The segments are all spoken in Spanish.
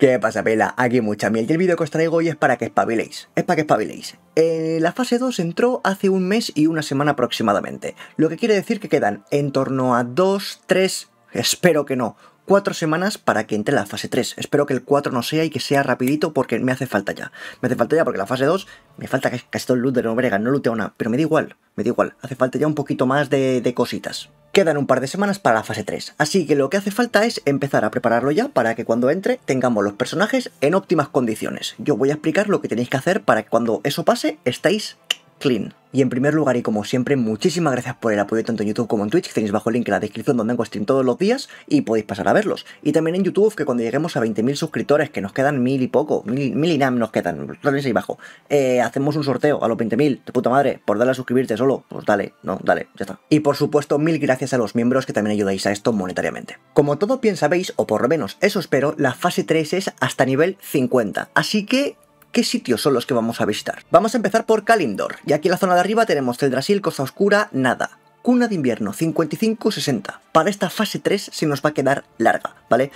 ¿Qué pasa, pela? Aquí mucha miel. Y el vídeo que os traigo hoy es para que espabiléis. Es para que espabiléis. Eh, la fase 2 entró hace un mes y una semana aproximadamente. Lo que quiere decir que quedan en torno a 2, 3, espero que no, cuatro semanas para que entre la fase 3. Espero que el 4 no sea y que sea rapidito porque me hace falta ya. Me hace falta ya porque la fase 2 me falta casi todo el loot de Nobrega, no looteo una, pero me da igual, me da igual. Hace falta ya un poquito más de, de cositas. Quedan un par de semanas para la fase 3, así que lo que hace falta es empezar a prepararlo ya para que cuando entre tengamos los personajes en óptimas condiciones. Yo voy a explicar lo que tenéis que hacer para que cuando eso pase estáis Clean. Y en primer lugar y como siempre, muchísimas gracias por el apoyo tanto en YouTube como en Twitch, que tenéis bajo el link en la descripción donde hago stream todos los días y podéis pasar a verlos. Y también en YouTube, que cuando lleguemos a 20.000 suscriptores, que nos quedan mil y poco, mil, mil y nada nos quedan, tenéis ahí bajo, eh, hacemos un sorteo a los 20.000, de puta madre, por darle a suscribirte solo, pues dale, no, dale, ya está. Y por supuesto, mil gracias a los miembros que también ayudáis a esto monetariamente. Como todos bien sabéis, o por lo menos eso espero, la fase 3 es hasta nivel 50, así que qué sitios son los que vamos a visitar. Vamos a empezar por Kalimdor, y aquí en la zona de arriba tenemos Celdrasil, Costa Oscura, nada. Cuna de invierno, 55-60. Para esta fase 3 se nos va a quedar larga, ¿vale?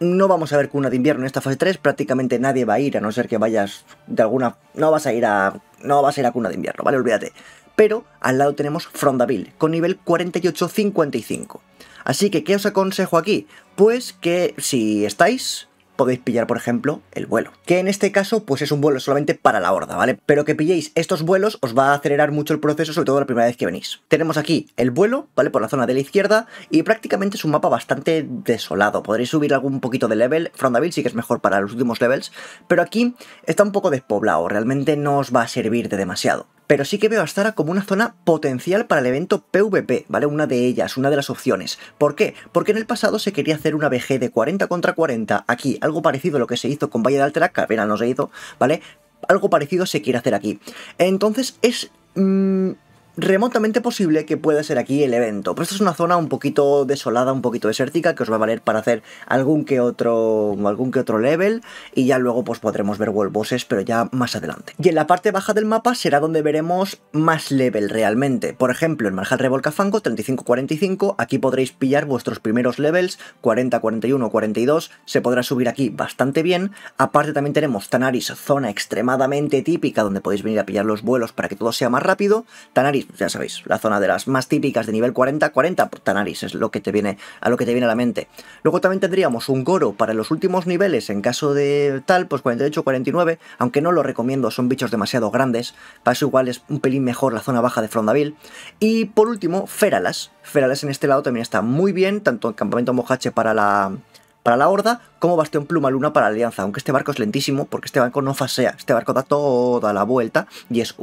no vamos a ver cuna de invierno en esta fase 3, prácticamente nadie va a ir, a no ser que vayas de alguna... No vas a ir a... No vas a ir a cuna de invierno, ¿vale? Olvídate. Pero al lado tenemos Frondaville, con nivel 48-55. Así que, ¿qué os aconsejo aquí? Pues que si estáis, podéis pillar, por ejemplo, el vuelo. Que en este caso, pues es un vuelo solamente para la horda, ¿vale? Pero que pilléis estos vuelos os va a acelerar mucho el proceso, sobre todo la primera vez que venís. Tenemos aquí el vuelo, ¿vale? Por la zona de la izquierda y prácticamente es un mapa bastante desolado. Podréis subir algún poquito de level. Frondaville sí que es mejor para los últimos levels, pero aquí está un poco despoblado. Realmente no os va a servir de demasiado pero sí que veo a Astara como una zona potencial para el evento PvP, ¿vale? Una de ellas, una de las opciones. ¿Por qué? Porque en el pasado se quería hacer una BG de 40 contra 40 aquí, algo parecido a lo que se hizo con Valle de Alterac, que apenas no se hizo, ¿vale? Algo parecido se quiere hacer aquí. Entonces es... Mm, remotamente posible que pueda ser aquí el evento. Pero esta es una zona un poquito desolada, un poquito desértica, que os va a valer para hacer algún que otro, algún que otro level y ya luego pues podremos ver world pero ya más adelante. Y en la parte baja del mapa será donde veremos más level realmente. Por ejemplo, en Marjal Revolcafango 35-45, aquí podréis pillar vuestros primeros levels, 40, 41, 42, se podrá subir aquí bastante bien. Aparte también tenemos Tanaris, zona extremadamente típica donde podéis venir a pillar los vuelos para que todo sea más rápido. Tanaris ya sabéis, la zona de las más típicas de nivel 40, 40 Tanaris es lo que te viene a lo que te viene a la mente. Luego también tendríamos un Goro para los últimos niveles en caso de tal, pues 48, 49, aunque no lo recomiendo, son bichos demasiado grandes, para eso igual es un pelín mejor la zona baja de Frondaville. Y por último, Feralas. Feralas en este lado también está muy bien, tanto en campamento Mojache para la para la Horda como Bastión Pluma Luna para la Alianza, aunque este barco es lentísimo porque este barco no fasea, este barco da toda la vuelta y es,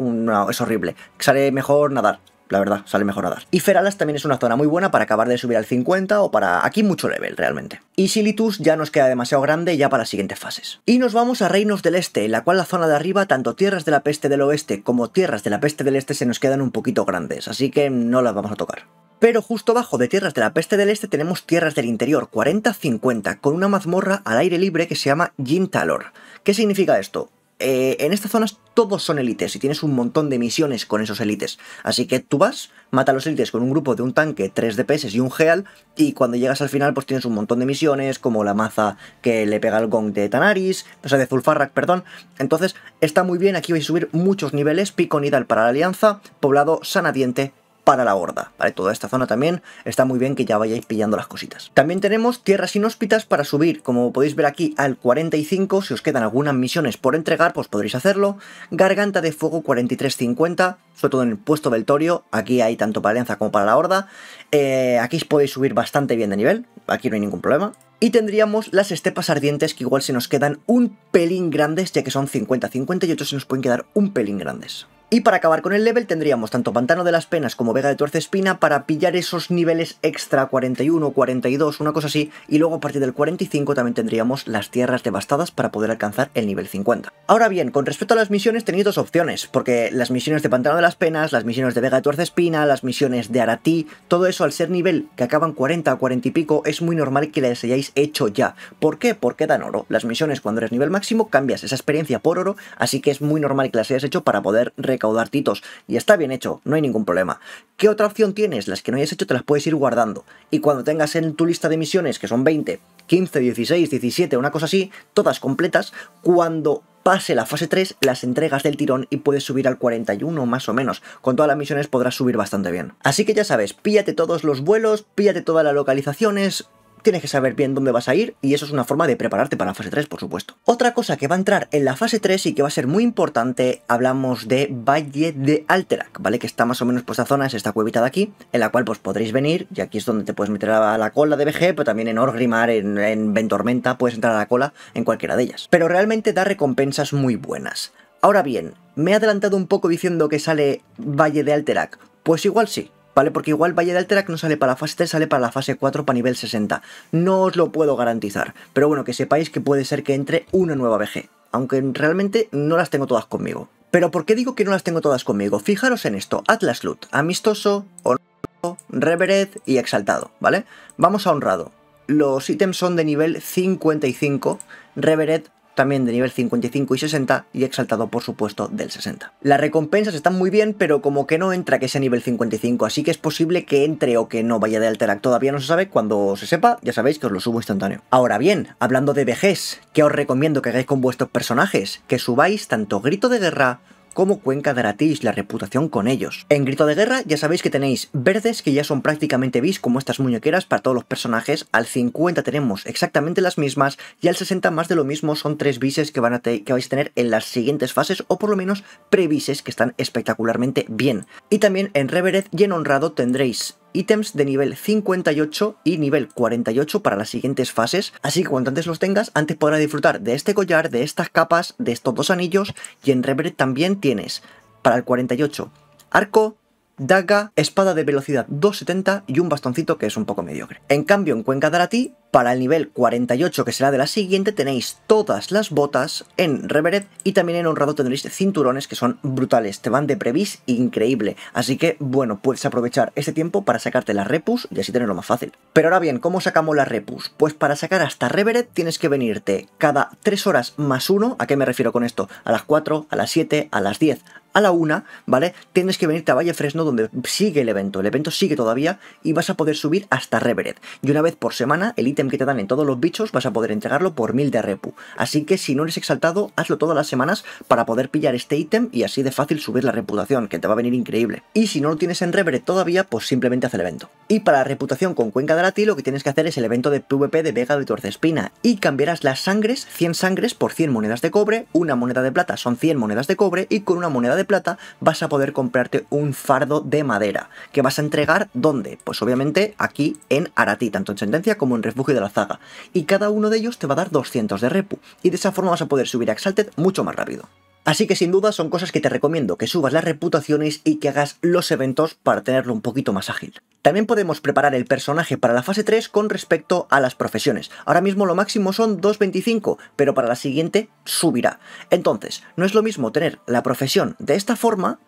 es horrible. Sale mejor nadar, la verdad, sale mejor nadar. Y Feralas también es una zona muy buena para acabar de subir al 50 o para aquí mucho level realmente. Y Silitus ya nos queda demasiado grande ya para las siguientes fases. Y nos vamos a Reinos del Este, en la cual la zona de arriba, tanto Tierras de la Peste del Oeste como Tierras de la Peste del Este se nos quedan un poquito grandes, así que no las vamos a tocar. Pero justo bajo de Tierras de la Peste del Este tenemos Tierras del Interior 40-50, con una mazmorra al aire libre que se llama Gintalor. ¿Qué significa esto? Eh, en estas zonas todos son élites y tienes un montón de misiones con esos élites. Así que tú vas, mata a los élites con un grupo de un tanque, 3 DPS y un Heal, y cuando llegas al final pues tienes un montón de misiones, como la maza que le pega el gong de Tanaris, o sea, de Zulfarrak, perdón. Entonces está muy bien, aquí vais a subir muchos niveles, pico nidal para la alianza, poblado sanadiente para la horda, ¿vale? Toda esta zona también está muy bien que ya vayáis pillando las cositas. También tenemos tierras inhóspitas para subir, como podéis ver aquí al 45, si os quedan algunas misiones por entregar, pues podréis hacerlo. Garganta de fuego 4350, sobre todo en el puesto Beltorio, aquí hay tanto para Alianza como para la horda. Aquí eh, aquí podéis subir bastante bien de nivel, aquí no hay ningún problema. Y tendríamos las estepas ardientes que igual se nos quedan un pelín grandes, ya que son 50-50 y otros se nos pueden quedar un pelín grandes. Y para acabar con el level tendríamos tanto Pantano de las Penas como Vega de tuerce espina para pillar esos niveles extra 41, 42, una cosa así, y luego a partir del 45 también tendríamos las tierras devastadas para poder alcanzar el nivel 50. Ahora bien, con respecto a las misiones tenéis dos opciones, porque las misiones de Pantano de las Penas, las misiones de Vega de espina, las misiones de Aratí, todo eso al ser nivel que acaban 40 o 40 y pico es muy normal que las hayáis hecho ya. ¿Por qué? Porque dan oro. Las misiones cuando eres nivel máximo cambias esa experiencia por oro, así que es muy normal que las hayas hecho para poder caudar titos y está bien hecho, no hay ningún problema. ¿Qué otra opción tienes? Las que no hayas hecho te las puedes ir guardando y cuando tengas en tu lista de misiones, que son 20, 15, 16, 17, una cosa así, todas completas, cuando pase la fase 3 las entregas del tirón y puedes subir al 41 más o menos. Con todas las misiones podrás subir bastante bien. Así que ya sabes, píllate todos los vuelos, píllate todas las localizaciones, tienes que saber bien dónde vas a ir y eso es una forma de prepararte para la fase 3, por supuesto. Otra cosa que va a entrar en la fase 3 y que va a ser muy importante, hablamos de Valle de Alterac, ¿vale? Que está más o menos por pues, esta zona, es esta cuevita de aquí, en la cual pues podréis venir y aquí es donde te puedes meter a la cola de BG, pero también en Orgrimmar, en, en Ventormenta, puedes entrar a la cola en cualquiera de ellas. Pero realmente da recompensas muy buenas. Ahora bien, ¿me he adelantado un poco diciendo que sale Valle de Alterac? Pues igual sí, ¿vale? Porque igual Valle de Alterac no sale para la fase 3, sale para la fase 4 para nivel 60. No os lo puedo garantizar, pero bueno, que sepáis que puede ser que entre una nueva BG, aunque realmente no las tengo todas conmigo. Pero ¿por qué digo que no las tengo todas conmigo? Fijaros en esto, Atlas Loot, amistoso, honrado, revered y exaltado, ¿vale? Vamos a honrado. Los ítems son de nivel 55, revered también de nivel 55 y 60 y exaltado por supuesto del 60. Las recompensas están muy bien, pero como que no entra que sea nivel 55, así que es posible que entre o que no vaya de Alterac, todavía no se sabe, cuando se sepa ya sabéis que os lo subo instantáneo. Ahora bien, hablando de vejez, ¿qué os recomiendo que hagáis con vuestros personajes? Que subáis tanto Grito de Guerra Cómo Cuenca Daratis, la reputación con ellos. En Grito de Guerra ya sabéis que tenéis verdes que ya son prácticamente bis como estas muñequeras para todos los personajes, al 50 tenemos exactamente las mismas y al 60 más de lo mismo son tres bises que, van a que vais a tener en las siguientes fases o por lo menos prebises que están espectacularmente bien. Y también en Revered y en Honrado tendréis ítems de nivel 58 y nivel 48 para las siguientes fases, así que cuanto antes los tengas, antes podrás disfrutar de este collar, de estas capas, de estos dos anillos y en revered también tienes para el 48 arco, daga, espada de velocidad 270 y un bastoncito que es un poco mediocre. En cambio, en Cuenca ti. Para el nivel 48, que será de la siguiente, tenéis todas las botas en Revered y también en Honrado tendréis cinturones que son brutales, te van de previs increíble. Así que, bueno, puedes aprovechar este tiempo para sacarte las repus y así tenerlo más fácil. Pero ahora bien, ¿cómo sacamos la repus? Pues para sacar hasta Revered tienes que venirte cada 3 horas más 1, ¿a qué me refiero con esto? A las 4, a las 7, a las 10, a la una, ¿vale? Tienes que venirte a Valle Fresno donde sigue el evento. El evento sigue todavía y vas a poder subir hasta Revered. Y una vez por semana, el ítem que te dan en todos los bichos vas a poder entregarlo por mil de repu. Así que si no eres exaltado, hazlo todas las semanas para poder pillar este ítem y así de fácil subir la reputación, que te va a venir increíble. Y si no lo tienes en Reveret todavía, pues simplemente haz el evento. Y para la reputación con Cuenca de Ti lo que tienes que hacer es el evento de PvP de Vega de Espina y cambiarás las sangres, 100 sangres por 100 monedas de cobre, una moneda de plata son 100 monedas de cobre y con una moneda de de plata, vas a poder comprarte un fardo de madera, que vas a entregar ¿dónde? Pues obviamente aquí en Aratí, tanto en Sentencia como en Refugio de la Zaga, y cada uno de ellos te va a dar 200 de repu, y de esa forma vas a poder subir a Exalted mucho más rápido. Así que sin duda son cosas que te recomiendo, que subas las reputaciones y que hagas los eventos para tenerlo un poquito más ágil. También podemos preparar el personaje para la fase 3 con respecto a las profesiones. Ahora mismo lo máximo son 2.25, pero para la siguiente subirá. Entonces, no es lo mismo tener la profesión de esta forma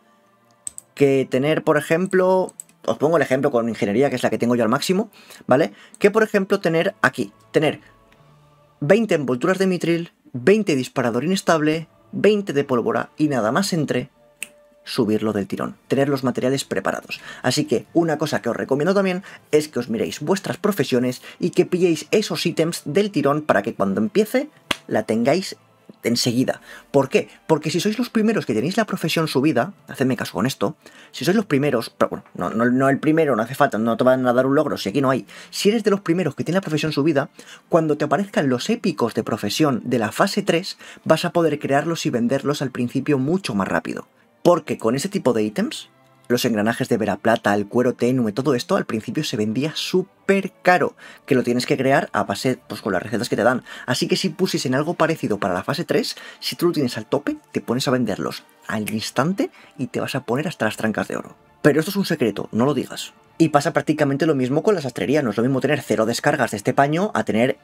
que tener, por ejemplo, os pongo el ejemplo con ingeniería, que es la que tengo yo al máximo, ¿vale? Que, por ejemplo, tener aquí, tener 20 envolturas de mitril, 20 disparador inestable, 20 de pólvora y nada más entre subirlo del tirón, tener los materiales preparados. Así que una cosa que os recomiendo también es que os miréis vuestras profesiones y que pilléis esos ítems del tirón para que cuando empiece la tengáis enseguida. ¿Por qué? Porque si sois los primeros que tenéis la profesión subida, hacedme caso con esto, si sois los primeros, pero bueno, no, el primero, no hace falta, no te van a dar un logro si aquí no hay. Si eres de los primeros que tiene la profesión subida, cuando te aparezcan los épicos de profesión de la fase 3, vas a poder crearlos y venderlos al principio mucho más rápido. Porque con ese tipo de ítems, los engranajes de vera plata, el cuero tenue, todo esto al principio se vendía súper caro, que lo tienes que crear a base pues, con las recetas que te dan. Así que si en algo parecido para la fase 3, si tú lo tienes al tope, te pones a venderlos al instante y te vas a poner hasta las trancas de oro. Pero esto es un secreto, no lo digas. Y pasa prácticamente lo mismo con la sastrería, no es lo mismo tener cero descargas de este paño a tener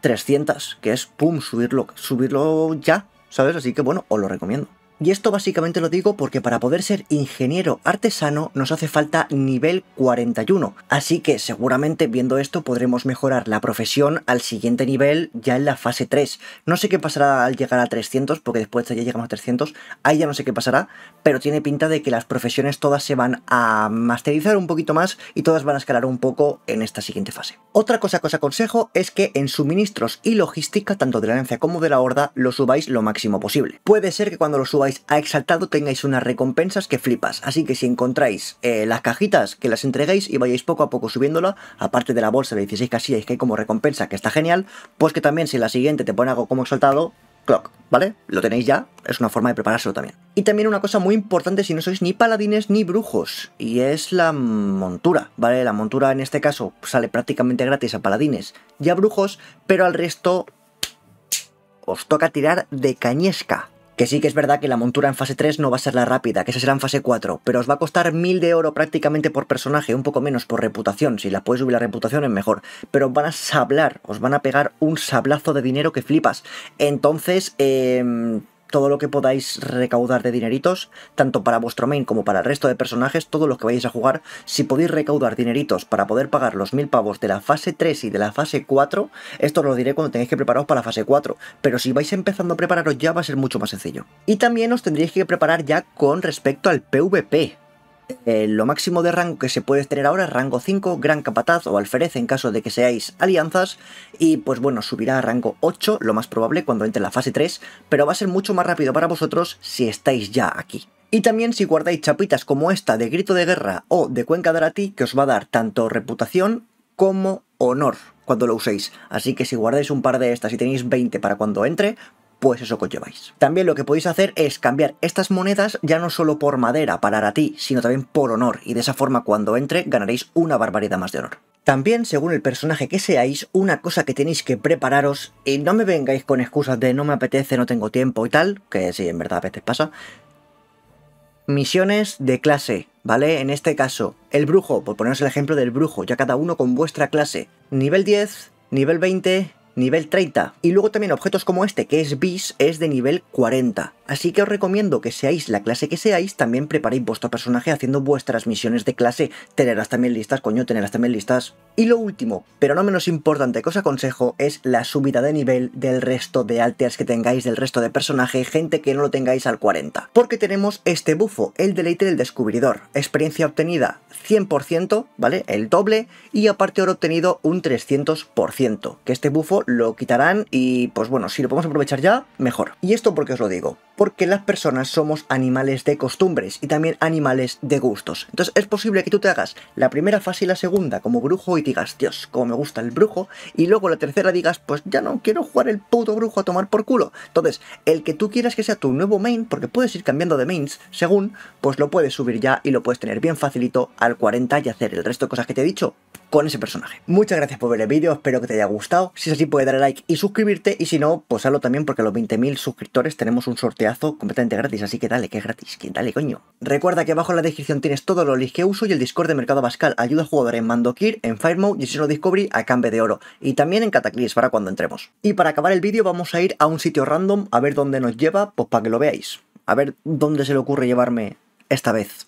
300, que es, pum, subirlo, subirlo ya, ¿sabes? Así que bueno, os lo recomiendo. Y esto básicamente lo digo porque para poder ser ingeniero artesano nos hace falta nivel 41, así que seguramente viendo esto podremos mejorar la profesión al siguiente nivel ya en la fase 3. No sé qué pasará al llegar a 300, porque después ya llegamos a 300, ahí ya no sé qué pasará, pero tiene pinta de que las profesiones todas se van a masterizar un poquito más y todas van a escalar un poco en esta siguiente fase. Otra cosa que os aconsejo es que en suministros y logística, tanto de la herencia como de la horda, lo subáis lo máximo posible. Puede ser que cuando lo subáis ha a Exaltado tengáis unas recompensas que flipas. Así que si encontráis eh, las cajitas, que las entregáis y vayáis poco a poco subiéndola, aparte de la bolsa de 16 casillas que hay como recompensa, que está genial, pues que también si la siguiente te pone algo como Exaltado, clock, ¿vale? Lo tenéis ya, es una forma de preparárselo también. Y también una cosa muy importante si no sois ni paladines ni brujos, y es la montura, ¿vale? La montura en este caso sale prácticamente gratis a paladines y a brujos, pero al resto os toca tirar de cañesca, que sí que es verdad que la montura en fase 3 no va a ser la rápida, que esa será en fase 4, pero os va a costar mil de oro prácticamente por personaje, un poco menos por reputación, si la puedes subir la reputación es mejor, pero os van a sablar, os van a pegar un sablazo de dinero que flipas. Entonces, eh, todo lo que podáis recaudar de dineritos, tanto para vuestro main como para el resto de personajes, todos los que vayáis a jugar, si podéis recaudar dineritos para poder pagar los mil pavos de la fase 3 y de la fase 4, esto os lo diré cuando tengáis que prepararos para la fase 4, pero si vais empezando a prepararos ya va a ser mucho más sencillo. Y también os tendréis que preparar ya con respecto al PvP, eh, lo máximo de rango que se puede tener ahora es rango 5, gran capataz o alferez en caso de que seáis alianzas y pues bueno, subirá a rango 8 lo más probable cuando entre la fase 3, pero va a ser mucho más rápido para vosotros si estáis ya aquí. Y también si guardáis chapitas como esta de Grito de Guerra o de Cuenca Darati que os va a dar tanto reputación como honor cuando lo uséis. Así que si guardáis un par de estas y tenéis 20 para cuando entre, pues eso lleváis También lo que podéis hacer es cambiar estas monedas ya no solo por madera para ti sino también por honor, y de esa forma cuando entre ganaréis una barbaridad más de honor. También, según el personaje que seáis, una cosa que tenéis que prepararos, y no me vengáis con excusas de no me apetece, no tengo tiempo y tal, que sí, en verdad a veces pasa, misiones de clase, ¿vale? En este caso, el brujo, por poneros el ejemplo del brujo, ya cada uno con vuestra clase. Nivel 10, nivel 20, nivel 30. Y luego también objetos como este, que es bis, es de nivel 40. Así que os recomiendo que seáis la clase que seáis, también preparéis vuestro personaje haciendo vuestras misiones de clase, tenerlas también listas, coño, tenerlas también listas. Y lo último, pero no menos importante que os aconsejo, es la subida de nivel del resto de alters que tengáis, del resto de personaje, gente que no lo tengáis al 40. Porque tenemos este bufo, el deleite del descubridor, experiencia obtenida 100%, ¿vale? El doble, y aparte oro obtenido un 300%, que este bufo lo quitarán y pues bueno, si lo podemos aprovechar ya, mejor. Y esto porque os lo digo, porque las personas somos animales de costumbres y también animales de gustos. Entonces es posible que tú te hagas la primera fase y la segunda como brujo y digas, Dios, como me gusta el brujo, y luego la tercera digas, pues ya no quiero jugar el puto brujo a tomar por culo. Entonces, el que tú quieras que sea tu nuevo main, porque puedes ir cambiando de mains según, pues lo puedes subir ya y lo puedes tener bien facilito al 40 y hacer el resto de cosas que te he dicho con ese personaje. Muchas gracias por ver el vídeo, espero que te haya gustado. Si es así, puedes darle like y suscribirte. Y si no, pues hazlo también porque los 20.000 suscriptores tenemos un sorteazo completamente gratis. Así que dale, que es gratis, que dale, coño. Recuerda que abajo en la descripción tienes todos los links que uso y el Discord de Mercado bascal Ayuda a jugadores en Mandokir, en Firemode y si no Discovery a cambio de oro. Y también en Cataclysm para cuando entremos. Y para acabar el vídeo vamos a ir a un sitio random a ver dónde nos lleva, pues para que lo veáis. A ver dónde se le ocurre llevarme esta vez.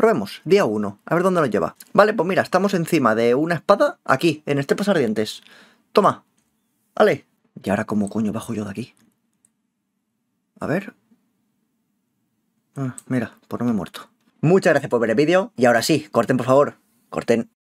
Probemos, día 1, a ver dónde nos lleva. Vale, pues mira, estamos encima de una espada aquí, en Estepas Ardientes. Toma, vale. ¿Y ahora cómo coño bajo yo de aquí? A ver... Ah, mira, pues no me he muerto. Muchas gracias por ver el vídeo y ahora sí, corten por favor, corten.